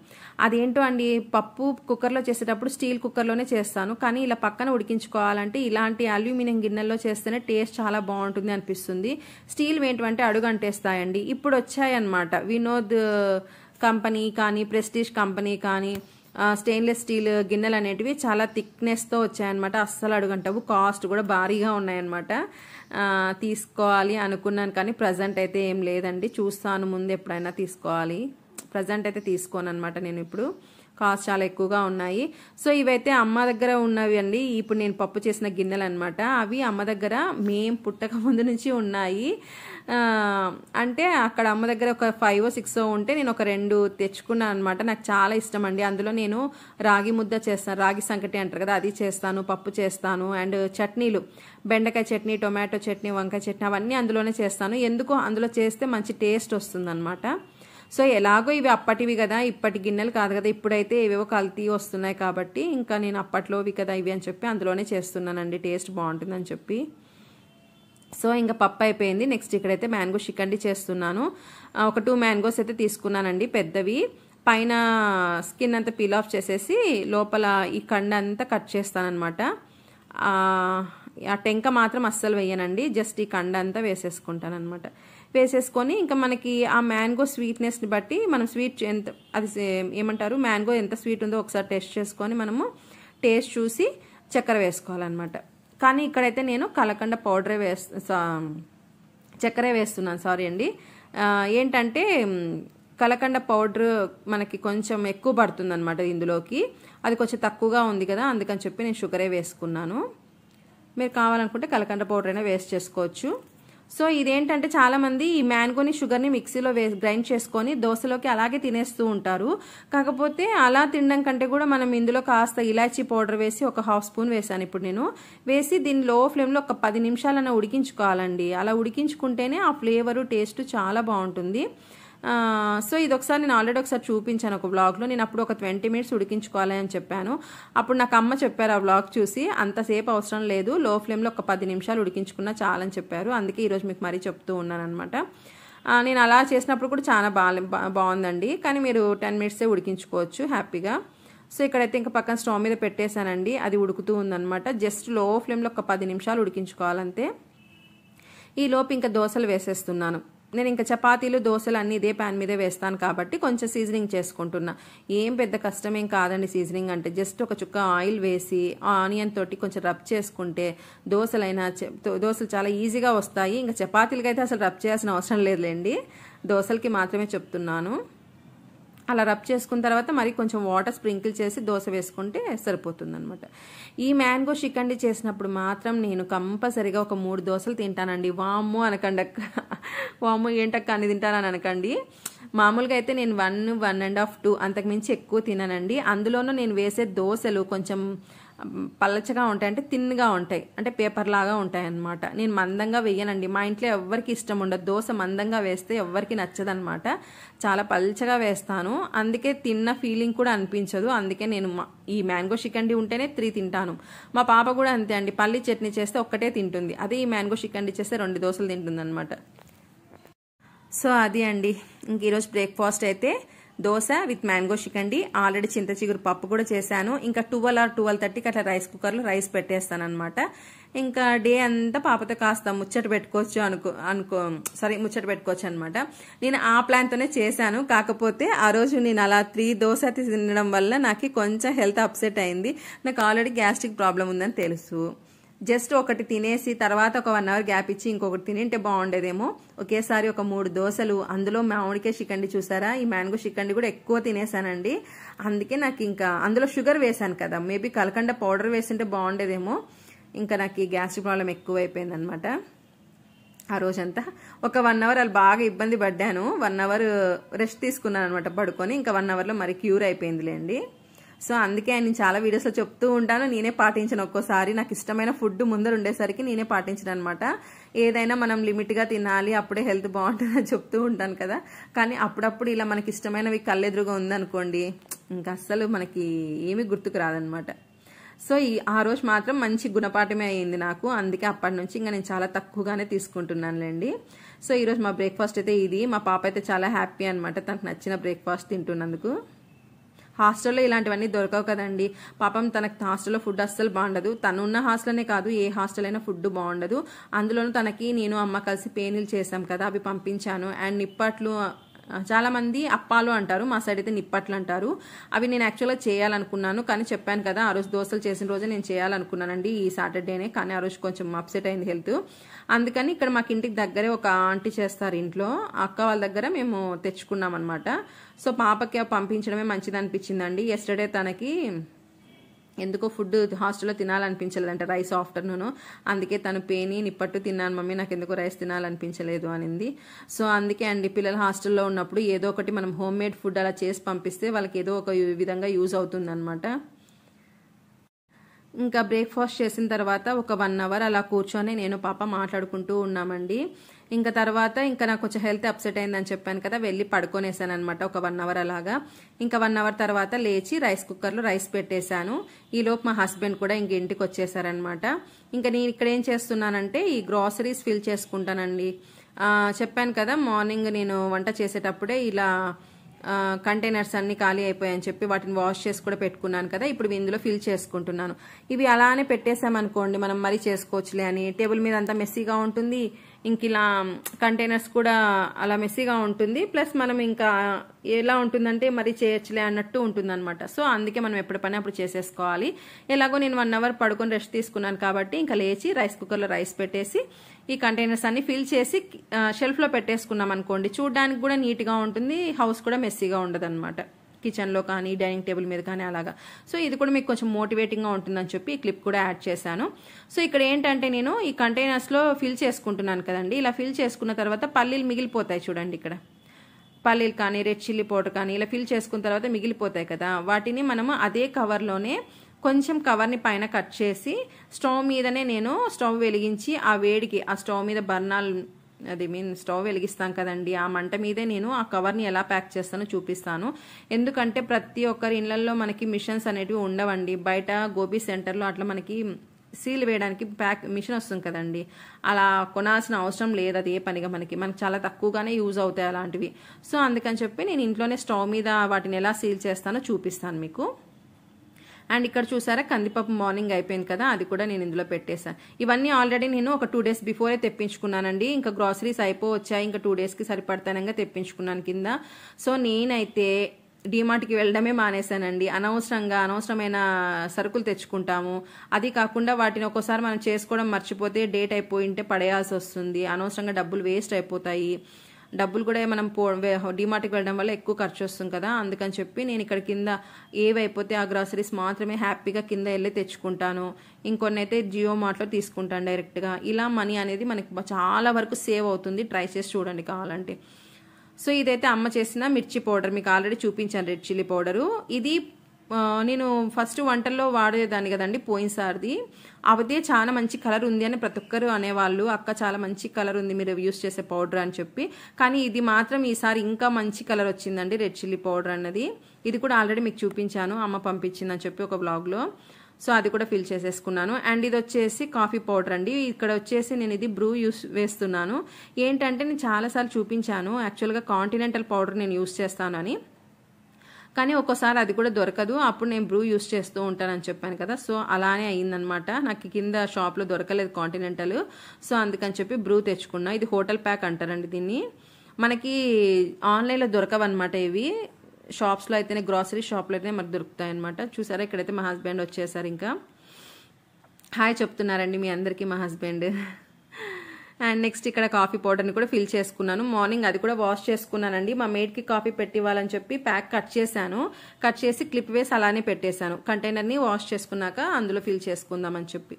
అదేంటో అండి పప్పు కుక్కర్లో చేసేటప్పుడు స్టీల్ కుక్కర్లోనే చేస్తాను కానీ ఇలా పక్కన ఉడికించుకోవాలంటే ఇలాంటి అల్యూమినియం గిన్నెల్లో చేస్తేనే టేస్ట్ చాలా బాగుంటుంది అనిపిస్తుంది స్టీల్ ఏంటంటే అడుగు అంటేస్తాయండి ఇప్పుడు వచ్చాయన్నమాట వినోద్ కంపెనీ కానీ ప్రెస్టీజ్ కంపెనీ కానీ స్టెయిన్లెస్ స్టీల్ గిన్నెలు అనేటివి చాలా థిక్నెస్తో వచ్చాయన్నమాట అస్సలు అడుగుంటావు కాస్ట్ కూడా భారీగా ఉన్నాయన్నమాట తీసుకోవాలి అనుకున్నాను కానీ ప్రజెంట్ అయితే ఏం లేదండి చూస్తాను ముందు ఎప్పుడైనా తీసుకోవాలి ప్రజెంట్ అయితే తీసుకోను అనమాట నేను ఇప్పుడు కాస్ట్ చాలా ఎక్కువగా ఉన్నాయి సో ఇవైతే అమ్మ దగ్గర ఉన్నవి అండి ఇప్పుడు నేను పప్పు చేసిన గిన్నెలు అనమాట అవి అమ్మ దగ్గర మేం పుట్టక ముందు నుంచి ఉన్నాయి అంటే అక్కడ అమ్మ దగ్గర ఒక ఫైవ్ సిక్స్ ఉంటే నేను ఒక రెండు తెచ్చుకున్నాను అనమాట నాకు చాలా ఇష్టం అండి అందులో నేను రాగి ముద్ద చేస్తాను రాగి సంకటి అంటారు కదా అది చేస్తాను పప్పు చేస్తాను అండ్ చట్నీలు బెండకాయ చట్నీ టొమాటో చట్నీ వంకాయ చట్నీ అవన్నీ అందులోనే చేస్తాను ఎందుకు అందులో చేస్తే మంచి టేస్ట్ వస్తుంది సో ఎలాగో ఇవి అప్పటివి కదా ఇప్పటి గిన్నెలు కాదు కదా ఇప్పుడైతే ఏవేవో కల్తీ వస్తున్నాయి కాబట్టి ఇంకా నేను అప్పట్లోవి కదా ఇవి అని చెప్పి అందులోనే చేస్తున్నానండి టేస్ట్ బాగుంటుందని చెప్పి సో ఇంకా పప్పు అయిపోయింది నెక్స్ట్ ఇక్కడైతే మ్యాంగో షికండి చేస్తున్నాను ఒక టూ మ్యాంగోస్ అయితే తీసుకున్నానండి పెద్దవి పైన స్కిన్ అంతా పీల్ ఆఫ్ చేసేసి లోపల ఈ కండ అంతా కట్ చేస్తానమాట ఆ టెంక మాత్రం అస్సలు వేయనండి జస్ట్ ఈ కండ అంతా వేసేసుకుంటాను అనమాట వేసేసుకొని ఇంకా మనకి ఆ మ్యాంగో స్వీట్నెస్ని బట్టి మనం స్వీట్ ఎంత అది ఏమంటారు మ్యాంగో ఎంత స్వీట్ ఉందో ఒకసారి టేస్ట్ చేసుకొని మనము టేస్ట్ చూసి చక్కెర వేసుకోవాలన్నమాట కానీ ఇక్కడైతే నేను కలకండ పౌడరే వేస్తా చక్కెరే వేస్తున్నాను సారీ అండి ఏంటంటే కలకండ పౌడర్ మనకి కొంచెం ఎక్కువ పడుతుంది అనమాట ఇందులోకి అది కొంచెం తక్కువగా ఉంది కదా అందుకని చెప్పి నేను షుగరే వేసుకున్నాను మీరు కావాలనుకుంటే కలకండ పౌడర్ అయినా వేస్ట్ చేసుకోవచ్చు సో ఇదేంటంటే మంది ఈ మ్యాంగోని షుగర్ని మిక్సీలో వే గ్రైండ్ చేసుకొని దోశలోకి అలాగే తినేస్తూ ఉంటారు కాకపోతే అలా తినడం కంటే కూడా మనం ఇందులో కాస్త ఇలాచీ పౌడర్ వేసి ఒక హాఫ్ స్పూన్ వేసాను ఇప్పుడు నేను వేసి దీన్ని లో ఫ్లేమ్లో ఒక పది నిమిషాలన్నా ఉడికించుకోవాలండి అలా ఉడికించుకుంటేనే ఆ ఫ్లేవరు టేస్ట్ చాలా బాగుంటుంది సో ఇది ఒకసారి నేను ఆల్రెడీ ఒకసారి చూపించాను ఒక బ్లాగ్లో నేను అప్పుడు ఒక ట్వంటీ మినిట్స్ ఉడికించుకోవాలి అని చెప్పాను అప్పుడు నాకు అమ్మ చెప్పారు ఆ బ్లాగ్ చూసి అంతసేపు అవసరం లేదు లో ఫ్లేమ్లో ఒక పది నిమిషాలు ఉడికించుకున్నా చాలని చెప్పారు అందుకే ఈరోజు మీకు మరీ చెప్తూ ఉన్నాను అనమాట నేను అలా చేసినప్పుడు కూడా చాలా బాగా బాగుందండి కానీ మీరు టెన్ మినిట్సే ఉడికించుకోవచ్చు హ్యాపీగా సో ఇక్కడైతే ఇంకా పక్కన స్టవ్ మీద పెట్టేశానండి అది ఉడుకుతూ ఉందనమాట జస్ట్ లో ఫ్లేమ్లో ఒక పది నిమిషాలు ఉడికించుకోవాలంతే లోపు ఇంకా దోశలు వేసేస్తున్నాను నేను ఇంకా చపాతీలు దోశలు అన్నీ ఇదే ప్యాన్ మీదే వేస్తాను కాబట్టి కొంచెం సీజనింగ్ చేసుకుంటున్నా ఏం పెద్ద కష్టమేం కాదండి సీజనింగ్ అంటే జస్ట్ ఒక చుక్క ఆయిల్ వేసి ఆ ఆనియన్ తోటి కొంచెం రబ్ చేసుకుంటే దోశలైనా దోశలు చాలా ఈజీగా వస్తాయి ఇంకా అయితే అసలు రబ్ చేయాల్సిన అవసరం లేదులేండి దోశలకి మాత్రమే చెప్తున్నాను అలా రబ్ చేసుకున్న తర్వాత మరి కొంచెం వాటర్ స్ప్రింకిల్ చేసి దోశ వేసుకుంటే సరిపోతుంది అనమాట ఈ మ్యాంగో చికెన్ చేసినప్పుడు మాత్రం నేను కంపల్సరిగా ఒక మూడు దోశలు తింటానండి వామ్ అనకండి వామ్మ ఏంటక్క అని తింటారని అనకండి మామూలుగా అయితే నేను one one and half two అంతకుమించి ఎక్కువ తిననండి అందులోనూ నేను వేసే దోశలు కొంచెం పల్లచగా ఉంటాయి అంటే తిన్నగా ఉంటాయి అంటే పేపర్ లాగా ఉంటాయి అన్నమాట నేను మందంగా వేయనండి మా ఇంట్లో ఎవరికి ఇష్టం ఉండదు దోశ మందంగా వేస్తే ఎవరికి నచ్చదనమాట చాలా పల్చగా వేస్తాను అందుకే తిన్న ఫీలింగ్ కూడా అనిపించదు అందుకే నేను ఈ మ్యాంగో షికండి ఉంటేనే త్రీ తింటాను మా పాప కూడా అంతే అండి పల్లి చట్నీ చేస్తే ఒక్కటే తింటుంది అదే ఈ మ్యాంగో షికండి చేస్తే రెండు దోశలు తింటుంది అనమాట సో అది అండి ఇంక ఈరోజు బ్రేక్ఫాస్ట్ అయితే దోశ విత్ మ్యాంగో అండి ఆల్రెడీ చింత చిగురు పప్పు కూడా చేశాను ఇంకా టువల్ ఆర్ టువల్ థర్టీకి అట్లా రైస్ కుక్కర్లో రైస్ పెట్టేస్తాను అనమాట ఇంకా డే అంతా పాపతో కాస్త ముచ్చట పెట్టుకోవచ్చు అనుకో అనుకో సారీ ముచ్చట పెట్టుకోవచ్చు అనమాట నేను ఆ ప్లాన్తోనే చేశాను కాకపోతే ఆ రోజు నేను అలా త్రీ దోశ తినడం వల్ల నాకు కొంచెం హెల్త్ అప్సెట్ అయింది నాకు ఆల్రెడీ గ్యాస్ట్రిక్ ప్రాబ్లం ఉందని తెలుసు జస్ట్ ఒకటి తినేసి తర్వాత ఒక వన్ అవర్ గ్యాప్ ఇచ్చి ఇంకొకటి తినింటే బాగుండేదేమో ఒకేసారి ఒక మూడు దోశలు అందులో మామిడికాయ చికెండి చూసారా ఈ మ్యాంగో చికెండి కూడా ఎక్కువ తినేసానండి అందుకే నాకు ఇంకా అందులో షుగర్ వేశాను కదా మేబీ కలకండ పౌడర్ వేసింటే బాగుండేదేమో ఇంకా నాకు ఈ గ్యాస్ట్రిక్ ప్రాబ్లం ఎక్కువైపోయింది అనమాట ఆ రోజంతా ఒక వన్ అవర్ అలా బాగా ఇబ్బంది పడ్డాను వన్ అవర్ రెస్ట్ తీసుకున్నాను అనమాట పడుకొని ఇంకా వన్ అవర్లో మరి క్యూర్ అయిపోయిందిలేండి సో అందుకే నేను చాలా వీడియోస్లో చెప్తూ ఉంటాను నేనే పాటించను ఒక్కోసారి నాకు ఇష్టమైన ఫుడ్ ముందర ఉండేసరికి నేనే పాటించను అనమాట ఏదైనా మనం లిమిట్గా తినాలి అప్పుడే హెల్త్ బాగుంటుందని చెప్తూ ఉంటాను కదా కానీ అప్పుడప్పుడు ఇలా మనకి ఇష్టమైనవి కళ్ళెదురుగా ఉందనుకోండి ఇంకా అస్సలు మనకి ఏమీ గుర్తుకు రాదనమాట సో ఈ ఆ రోజు మాత్రం మంచి గుణపాఠమే అయ్యింది నాకు అందుకే అప్పటి నుంచి ఇంకా నేను చాలా తక్కువగానే తీసుకుంటున్నానులేండి సో ఈరోజు మా బ్రేక్ఫాస్ట్ అయితే ఇది మా పాప అయితే చాలా హ్యాపీ అనమాట తనకు నచ్చిన బ్రేక్ఫాస్ట్ తింటున్నందుకు హాస్టల్లో ఇలాంటివన్నీ దొరకవు కదండి పాపం తనకు హాస్టల్లో ఫుడ్ అస్సలు బాగుండదు తను ఉన్న హాస్టల్నే కాదు ఏ హాస్టల్ అయినా ఫుడ్ బాగుండదు అందులోనూ తనకి నేను అమ్మ కలిసి పేనీలు చేశాం కదా అవి పంపించాను అండ్ నిప్పట్లు చాలామంది అప్పాలు అంటారు మా సైడ్ అయితే నిప్పట్లు అంటారు అవి నేను యాక్చువల్గా చేయాలనుకున్నాను కానీ చెప్పాను కదా ఆ రోజు దోశలు చేసిన రోజు నేను చేయాలనుకున్నానండి ఈ సాటర్డేనే కానీ ఆ రోజు కొంచెం అప్సెట్ అయింది హెల్త్ అందుకని ఇక్కడ మాకు ఇంటికి దగ్గరే ఒక ఆంటీ చేస్తారు ఇంట్లో అక్క వాళ్ళ దగ్గర మేము తెచ్చుకున్నాం అనమాట సో పాపకి పంపించడమే మంచిది అనిపించిందండి ఎస్టర్డే తనకి ఎందుకో ఫుడ్ హాస్టల్లో తినాలనిపించలేదంట రైస్ ఆఫ్టర్నూన్ అందుకే తను పేని నిప్పట్టు తిన్నాను మమ్మీ నాకు ఎందుకో రైస్ తినాలనిపించలేదు అనింది సో అందుకే అండి పిల్లలు హాస్టల్లో ఉన్నప్పుడు ఏదో ఒకటి మనం హోమ్ ఫుడ్ అలా చేసి పంపిస్తే వాళ్ళకి ఏదో ఒక విధంగా యూజ్ అవుతుందన్నమాట ఇంకా బ్రేక్ఫాస్ట్ చేసిన తర్వాత ఒక వన్ అవర్ అలా కూర్చొని నేను పాప మాట్లాడుకుంటూ ఉన్నామండి ఇంకా తర్వాత ఇంకా నాకు కొంచెం హెల్త్ అప్సెట్ అయిందని చెప్పాను కదా వెళ్ళి పడుకొనేసాను అనమాట ఒక వన్ అవర్ అలాగా ఇంకా వన్ అవర్ తర్వాత లేచి రైస్ కుక్కర్లో రైస్ పెట్టేశాను ఈలోపు మా హస్బెండ్ కూడా ఇంక ఇంటికి వచ్చేసారనమాట ఇంకా నేను ఇక్కడ ఏం చేస్తున్నానంటే ఈ గ్రాసరీస్ ఫిల్ చేసుకుంటానండి చెప్పాను కదా మార్నింగ్ నేను వంట చేసేటప్పుడే ఇలా కంటైనర్స్ అన్ని ఖాళీ అయిపోయాయని చెప్పి వాటిని వాష్ చేసి కూడా పెట్టుకున్నాను కదా ఇప్పుడు ఇందులో ఫిల్ చేసుకుంటున్నాను ఇవి అలానే పెట్టేసామనుకోండి మనం మరీ చేసుకోవచ్చులే అని టేబుల్ మీద అంతా మెస్సీగా ఉంటుంది ఇంక ఇలా కంటైనర్స్ కూడా అలా మెస్సీగా ఉంటుంది ప్లస్ మనం ఇంకా ఎలా ఉంటుందంటే మరి చేయొచ్చులే అన్నట్టు ఉంటుంది అనమాట సో అందుకే మనం ఎప్పుడు పని అప్పుడు చేసేసుకోవాలి ఎలాగో నేను వన్ అవర్ పడుకొని రెస్ట్ తీసుకున్నాను కాబట్టి ఇంకా లేచి రైస్ కుక్కర్లో రైస్ పెట్టేసి ఈ కంటైనర్స్ అన్ని ఫిల్ చేసి షెల్ఫ్లో పెట్టేసుకున్నాం అనుకోండి చూడడానికి కూడా నీట్గా ఉంటుంది హౌస్ కూడా మెస్సీగా ఉండదు కిచెన్లో కానీ డైనింగ్ టేబుల్ మీద కానీ అలాగా సో ఇది కూడా మీకు కొంచెం మోటివేటింగ్గా ఉంటుందని చెప్పి ఈ క్లిప్ కూడా యాడ్ చేశాను సో ఇక్కడ ఏంటంటే నేను ఈ కంటైనర్స్లో ఫిల్ చేసుకుంటున్నాను కదండి ఇలా ఫిల్ చేసుకున్న తర్వాత పల్లీలు మిగిలిపోతాయి చూడండి ఇక్కడ పల్లీలు కానీ రెడ్ చిల్లీ పౌడర్ కానీ ఇలా ఫిల్ చేసుకున్న తర్వాత మిగిలిపోతాయి కదా వాటిని మనము అదే కవర్లోనే కొంచెం కవర్ని పైన కట్ చేసి స్టవ్ మీదనే నేను స్టవ్ వెలిగించి ఆ వేడికి ఆ స్టవ్ మీద బర్నాలు అది మీన్ స్టవ్ వెలిగిస్తాం కదండి ఆ మంట మీదే నేను ఆ కవర్ని ఎలా ప్యాక్ చేస్తానో చూపిస్తాను ఎందుకంటే ప్రతి ఒక్కరి ఇళ్లలో మనకి మిషన్స్ అనేటివి ఉండవండి బయట గోబీ సెంటర్లో అట్లా మనకి సీల్ వేయడానికి ప్యాక్ మిషన్ వస్తుంది కదండి అలా కొనాల్సిన అవసరం లేదు అది ఏ పనిగా మనకి మనకి చాలా తక్కువగానే యూజ్ అవుతాయి అలాంటివి సో అందుకని చెప్పి నేను ఇంట్లోనే స్టవ్ మీద వాటిని ఎలా సీల్ చేస్తానో చూపిస్తాను మీకు అండ్ ఇక్కడ చూసారా కందిపప్పు మార్నింగ్ అయిపోయింది కదా అది కూడా నేను ఇందులో పెట్టేశాను ఇవన్నీ ఆల్రెడీ నేను ఒక టూ డేస్ బిఫోరే తెప్పించుకున్నానండి ఇంకా గ్రాసరీస్ వచ్చాయి ఇంకా టూ డేస్కి సరిపడతానంగా తెప్పించుకున్నాను కింద సో నేనైతే డిమార్ట్కి వెళ్ళడమే మానేశానండి అనవసరంగా అనవసరమైన సరుకులు తెచ్చుకుంటాము అది కాకుండా వాటిని ఒక్కోసారి మనం చేసుకోవడం మర్చిపోతే డేట్ అయిపోయింటే పడేయాల్సి వస్తుంది అనవసరంగా డబ్బులు వేస్ట్ అయిపోతాయి డబ్బులు కూడా మనం పో డిమార్ట్కి వెళ్ళడం వల్ల ఎక్కువ ఖర్చు వస్తుంది కదా అందుకని చెప్పి నేను ఇక్కడ కింద ఏవైపోతే ఆ గ్రాసరీస్ మాత్రమే హ్యాపీగా కింద వెళ్ళి తెచ్చుకుంటాను ఇంకొన్ని అయితే జియో మార్ట్లో తీసుకుంటాను డైరెక్ట్గా ఇలా మనీ అనేది మనకి చాలా వరకు సేవ్ అవుతుంది ట్రై చేసి చూడండి కావాలంటే సో ఇదైతే అమ్మ చేసిన మిర్చి పౌడర్ మీకు ఆల్రెడీ చూపించాను రెడ్ చిల్లీ పౌడరు ఇది నేను ఫస్ట్ వంటల్లో వాడేదాన్ని కదండి పోయినసారిది అవితే చాలా మంచి కలర్ ఉంది అని ప్రతి ఒక్కరు అనేవాళ్ళు అక్క చాలా మంచి కలర్ ఉంది మీరు యూస్ చేసే పౌడర్ అని చెప్పి కానీ ఇది మాత్రం ఈసారి ఇంకా మంచి కలర్ వచ్చిందండి రెడ్ చిల్లీ పౌడర్ అన్నది ఇది కూడా ఆల్రెడీ మీకు చూపించాను అమ్మ పంపించిందని చెప్పి ఒక బ్లాగ్లో సో అది కూడా ఫిల్ చేసేసుకున్నాను అండ్ ఇది వచ్చేసి కాఫీ పౌడర్ అండి ఇక్కడ వచ్చేసి నేను ఇది బ్రూ యూస్ వేస్తున్నాను ఏంటంటే నేను చాలాసార్లు చూపించాను యాక్చువల్గా కాంటినెంటల్ పౌడర్ నేను యూస్ చేస్తానని కానీ ఒక్కోసారి అది కూడా దొరకదు అప్పుడు నేను బ్రూ యూస్ చేస్తూ ఉంటానని చెప్పాను కదా సో అలానే అయ్యిందనమాట నాకు కింద షాప్లో దొరకలేదు కాంటినెంటల్ సో అందుకని చెప్పి బ్రూ తెచ్చుకున్నా ఇది హోటల్ ప్యాక్ అంటారండి దీన్ని మనకి ఆన్లైన్లో దొరకవన్నమాట ఇవి షాప్స్లో అయితేనే గ్రాసరీ షాప్లో అయితేనే మరి దొరుకుతాయి అనమాట చూసారా ఇక్కడైతే మా హస్బెండ్ వచ్చేసారు ఇంకా హాయ్ చెప్తున్నారండి మీ అందరికీ మా హస్బెండ్ అండ్ నెక్స్ట్ ఇక్కడ కాఫీ పౌడర్ని కూడా ఫిల్ చేసుకున్నాను మార్నింగ్ అది కూడా వాష్ చేసుకున్నానండి మా మేడ్కి కాఫీ పెట్టివ్వాలని చెప్పి ప్యాక్ కట్ చేశాను కట్ చేసి క్లిప్ వేసి అలానే పెట్టేశాను కంటైనర్ని వాష్ చేసుకున్నాక అందులో ఫిల్ చేసుకుందామని చెప్పి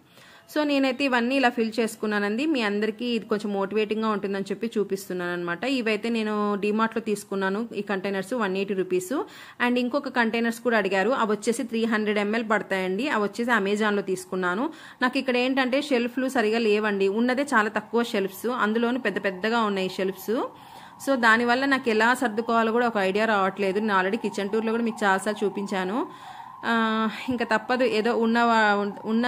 సో నేనైతే ఇవన్నీ ఇలా ఫిల్ చేసుకున్నానండి మీ అందరికీ ఇది కొంచెం మోటివేటింగ్గా ఉంటుందని చెప్పి చూపిస్తున్నాను అనమాట ఇవైతే నేను డిమార్ట్లో తీసుకున్నాను ఈ containers one eighty rupees and ఇంకొక కంటైనర్స్ కూడా అడిగారు అవి వచ్చేసి త్రీ హండ్రెడ్ ఎంఎల్ పడతాయండి అవి వచ్చేసి అమెజాన్లో తీసుకున్నాను నాకు ఇక్కడ ఏంటంటే షెల్ఫ్లు సరిగా లేవండి ఉన్నదే చాలా తక్కువ షెల్ఫ్స్ అందులోనూ పెద్ద పెద్దగా ఉన్నాయి షెల్ఫ్స్ సో దానివల్ల నాకు ఎలా సర్దుకోవాలో కూడా ఒక ఐడియా రావట్లేదు నేను ఆల్రెడీ కిచెన్ టూర్లో కూడా మీకు చాలాసార్లు చూపించాను ఇంకా తప్పదు ఏదో ఉన్న ఉన్న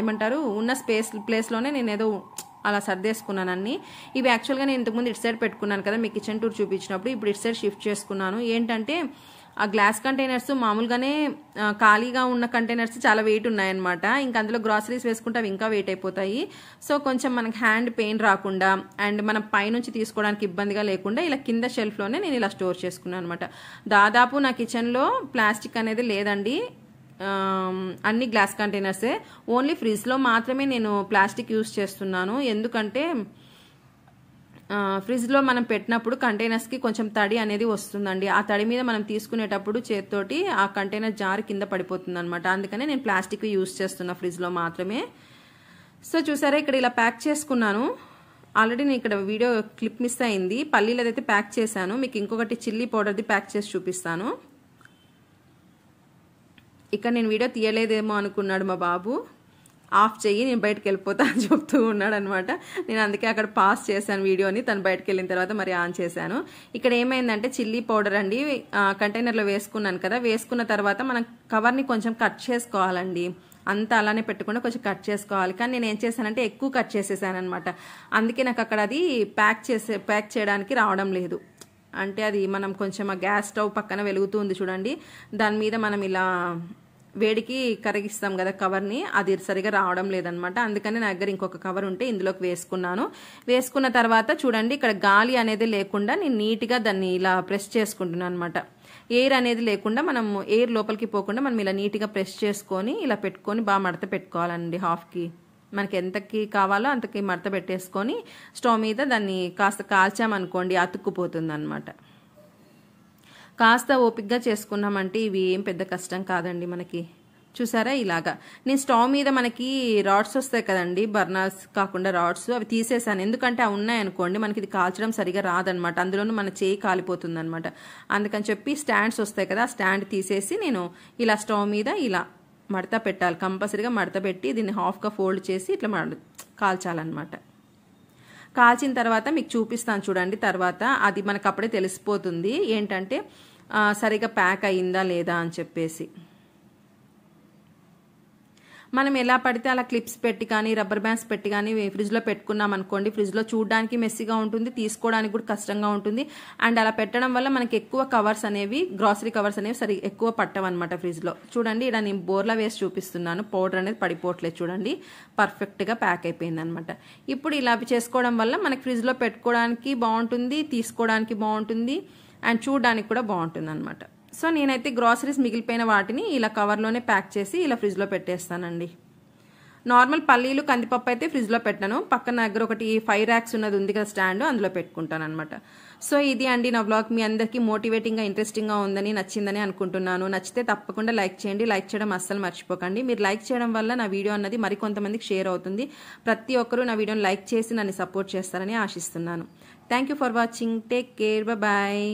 ఏమంటారు ఉన్న స్పేస్ ప్లేస్లోనే నేను ఏదో అలా సర్దేసుకున్నాను అన్ని ఇవి యాక్చువల్గా నేను ఇంతకుముందు ఇటు సైడ్ పెట్టుకున్నాను కదా మీ కిచెన్ టూర్ చూపించినప్పుడు ఇప్పుడు ఇటు సైడ్ షిఫ్ట్ చేసుకున్నాను ఏంటంటే ఆ గ్లాస్ కంటైనర్స్ మామూలుగానే ఖాళీగా ఉన్న కంటైనర్స్ చాలా వెయిట్ ఉన్నాయన్నమాట ఇంకా అందులో గ్రాసరీస్ వేసుకుంటే అవి ఇంకా వెయిట్ అయిపోతాయి సో కొంచెం మనకి హ్యాండ్ పెయిన్ రాకుండా అండ్ మనం పైనుంచి తీసుకోవడానికి ఇబ్బందిగా లేకుండా ఇలా కింద షెల్ఫ్లోనే నేను ఇలా స్టోర్ చేసుకున్నాను అనమాట దాదాపు నా కిచెన్లో ప్లాస్టిక్ అనేది లేదండి అన్ని గ్లాస్ కంటైనర్సే ఓన్లీ ఫ్రిడ్జ్లో మాత్రమే నేను ప్లాస్టిక్ యూజ్ చేస్తున్నాను ఎందుకంటే ఫ్రిడ్జ్లో మనం పెట్టినప్పుడు కంటైనర్స్కి కొంచెం తడి అనేది వస్తుందండి ఆ తడి మీద మనం తీసుకునేటప్పుడు చేతితోటి ఆ కంటైనర్ జార్ కింద పడిపోతుంది అనమాట అందుకనే నేను ప్లాస్టిక్ యూజ్ చేస్తున్నా ఫ్రిడ్జ్లో మాత్రమే సో చూసారా ఇక్కడ ఇలా ప్యాక్ చేసుకున్నాను ఆల్రెడీ నేను ఇక్కడ వీడియో క్లిప్ మిస్ అయింది పల్లీలు అదైతే ప్యాక్ చేశాను మీకు ఇంకొకటి చిల్లీ పౌడర్ది ప్యాక్ చేసి చూపిస్తాను ఇక్కడ నేను వీడియో తీయలేదేమో అనుకున్నాడు మా బాబు ఆఫ్ చెయ్యి నేను బయటకు వెళ్ళిపోతా అని చెప్తూ ఉన్నాడనమాట నేను అందుకే అక్కడ పాస్ చేశాను వీడియోని తను బయటకు వెళ్ళిన తర్వాత మరి ఆన్ చేశాను ఇక్కడ ఏమైందంటే చిల్లీ పౌడర్ అండి కంటైనర్లో వేసుకున్నాను కదా వేసుకున్న తర్వాత మనం కవర్ని కొంచెం కట్ చేసుకోవాలండి అంతా అలానే పెట్టకుండా కొంచెం కట్ చేసుకోవాలి కానీ నేను ఏం చేశానంటే ఎక్కువ కట్ చేసేసాను అనమాట అందుకే నాకు అక్కడ అది ప్యాక్ చేసే ప్యాక్ చేయడానికి రావడం లేదు అంటే అది మనం కొంచెం ఆ గ్యాస్ స్టవ్ పక్కన వెలుగుతుంది చూడండి దాని మీద మనం ఇలా వేడికి కరిగిస్తాం కదా కవర్ని అది సరిగా రావడం లేదనమాట అందుకని నా దగ్గర ఇంకొక కవర్ ఉంటే ఇందులోకి వేసుకున్నాను వేసుకున్న తర్వాత చూడండి ఇక్కడ గాలి అనేది లేకుండా నేను నీట్గా దాన్ని ఇలా ప్రెస్ చేసుకుంటున్నాను అనమాట ఎయిర్ అనేది లేకుండా మనం ఎయిర్ లోపలికి పోకుండా మనం ఇలా నీట్గా ప్రెస్ చేసుకొని ఇలా పెట్టుకొని బాగా మడత పెట్టుకోవాలండి హాఫ్కి మనకి ఎంతకి కావాలో అంతకి మడత పెట్టేసుకొని స్టవ్ మీద దాన్ని కాస్త కాల్చామనుకోండి అతుక్కుపోతుంది అనమాట కాస్త ఓపిక్గా చేసుకున్నామంటే ఇవి ఏం పెద్ద కష్టం కాదండి మనకి చూసారా ఇలాగా నేను స్టవ్ మీద మనకి రాడ్స్ వస్తాయి కదండి బర్నర్స్ కాకుండా రాడ్స్ అవి తీసేసాను ఎందుకంటే అవి ఉన్నాయనుకోండి మనకి ఇది కాల్చడం సరిగా రాదనమాట అందులోనూ మన చేయి కాలిపోతుంది అనమాట అందుకని చెప్పి స్టాండ్స్ వస్తాయి కదా స్టాండ్ తీసేసి నేను ఇలా స్టవ్ మీద ఇలా మడత పెట్టాలి కంపల్సరీగా మడత పెట్టి దీన్ని హాఫ్గా ఫోల్డ్ చేసి ఇట్లా కాల్చాలన్నమాట కాల్చిన తర్వాత మీకు చూపిస్తాను చూడండి తర్వాత అది మనకు అప్పుడే తెలిసిపోతుంది ఏంటంటే సరిగా ప్యాక్ అయిందా లేదా అని చెప్పేసి మనం ఎలా పడితే అలా క్లిప్స్ పెట్టి కానీ రబ్బర్ బ్యాండ్స్ పెట్టి కానీ ఫ్రిడ్జ్లో పెట్టుకున్నాం అనుకోండి ఫ్రిడ్జ్లో చూడడానికి మెస్సీగా ఉంటుంది తీసుకోవడానికి కూడా కష్టంగా ఉంటుంది అండ్ అలా పెట్టడం వల్ల మనకి ఎక్కువ కవర్స్ అనేవి గ్రాసరీ కవర్స్ అనేవి సరి ఎక్కువ పట్టవన్నమాట ఫ్రిడ్జ్లో చూడండి ఇలా నేను బోర్లా వేసి చూపిస్తున్నాను పౌడర్ అనేది పడిపోవట్లేదు చూడండి పర్ఫెక్ట్గా ప్యాక్ అయిపోయింది అనమాట ఇప్పుడు ఇలా చేసుకోవడం వల్ల మనకి ఫ్రిడ్జ్లో పెట్టుకోవడానికి బాగుంటుంది తీసుకోవడానికి బాగుంటుంది అండ్ చూడడానికి కూడా బాగుంటుంది అనమాట సో నేనైతే గ్రాసరీస్ మిగిలిపోయిన వాటిని ఇలా కవర్లోనే ప్యాక్ చేసి ఇలా ఫ్రిడ్జ్లో పెట్టేస్తానండి నార్మల్ పల్లీలు కందిపప్పు అయితే ఫ్రిడ్జ్లో పెట్టాను పక్కన దగ్గర ఒకటి ఫైవ్ ర్యాక్స్ ఉన్నది ఉంది కదా స్టాండ్ అందులో పెట్టుకుంటాను అనమాట సో ఇది అండి నా బ్లాగ్ మీ అందరికీ మోటివేటింగ్గా ఇంట్రెస్టింగ్గా ఉందని నచ్చిందని అనుకుంటున్నాను నచ్చితే తప్పకుండా లైక్ చేయండి లైక్ చేయడం అస్సలు మర్చిపోకండి మీరు లైక్ చేయడం వల్ల నా వీడియో అన్నది మరికొంతమందికి షేర్ అవుతుంది ప్రతి ఒక్కరూ నా వీడియోని లైక్ చేసి నన్ను సపోర్ట్ చేస్తారని ఆశిస్తున్నాను thank for watching take care bye